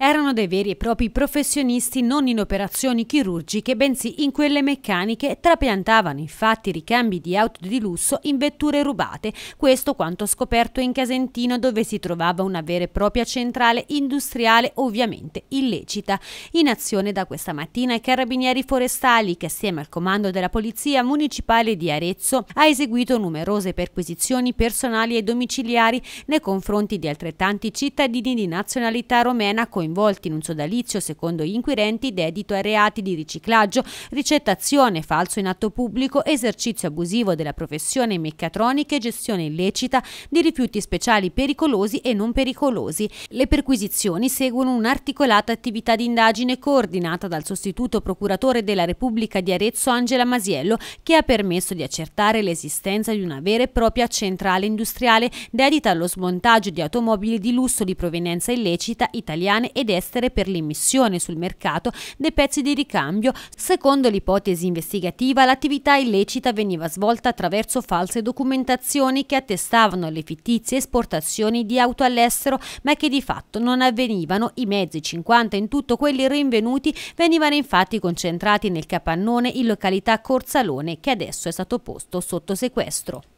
Erano dei veri e propri professionisti non in operazioni chirurgiche, bensì in quelle meccaniche, trapiantavano infatti ricambi di auto di lusso in vetture rubate, questo quanto scoperto in Casentino dove si trovava una vera e propria centrale industriale ovviamente illecita. In azione da questa mattina i carabinieri forestali che assieme al comando della Polizia Municipale di Arezzo ha eseguito numerose perquisizioni personali e domiciliari nei confronti di altrettanti cittadini di nazionalità romena coinvolti coinvolti in un sodalizio, secondo gli inquirenti, dedito a reati di riciclaggio, ricettazione, falso in atto pubblico, esercizio abusivo della professione meccatronica e gestione illecita di rifiuti speciali pericolosi e non pericolosi. Le perquisizioni seguono un'articolata attività di indagine coordinata dal sostituto procuratore della Repubblica di Arezzo Angela Masiello, che ha permesso di accertare l'esistenza di una vera e propria centrale industriale dedita allo smontaggio di automobili di lusso di provenienza illecita italiane e ed estere per l'immissione sul mercato dei pezzi di ricambio. Secondo l'ipotesi investigativa, l'attività illecita veniva svolta attraverso false documentazioni che attestavano le fittizie esportazioni di auto all'estero, ma che di fatto non avvenivano. I mezzi 50 in tutto quelli rinvenuti venivano infatti concentrati nel capannone in località Corsalone, che adesso è stato posto sotto sequestro.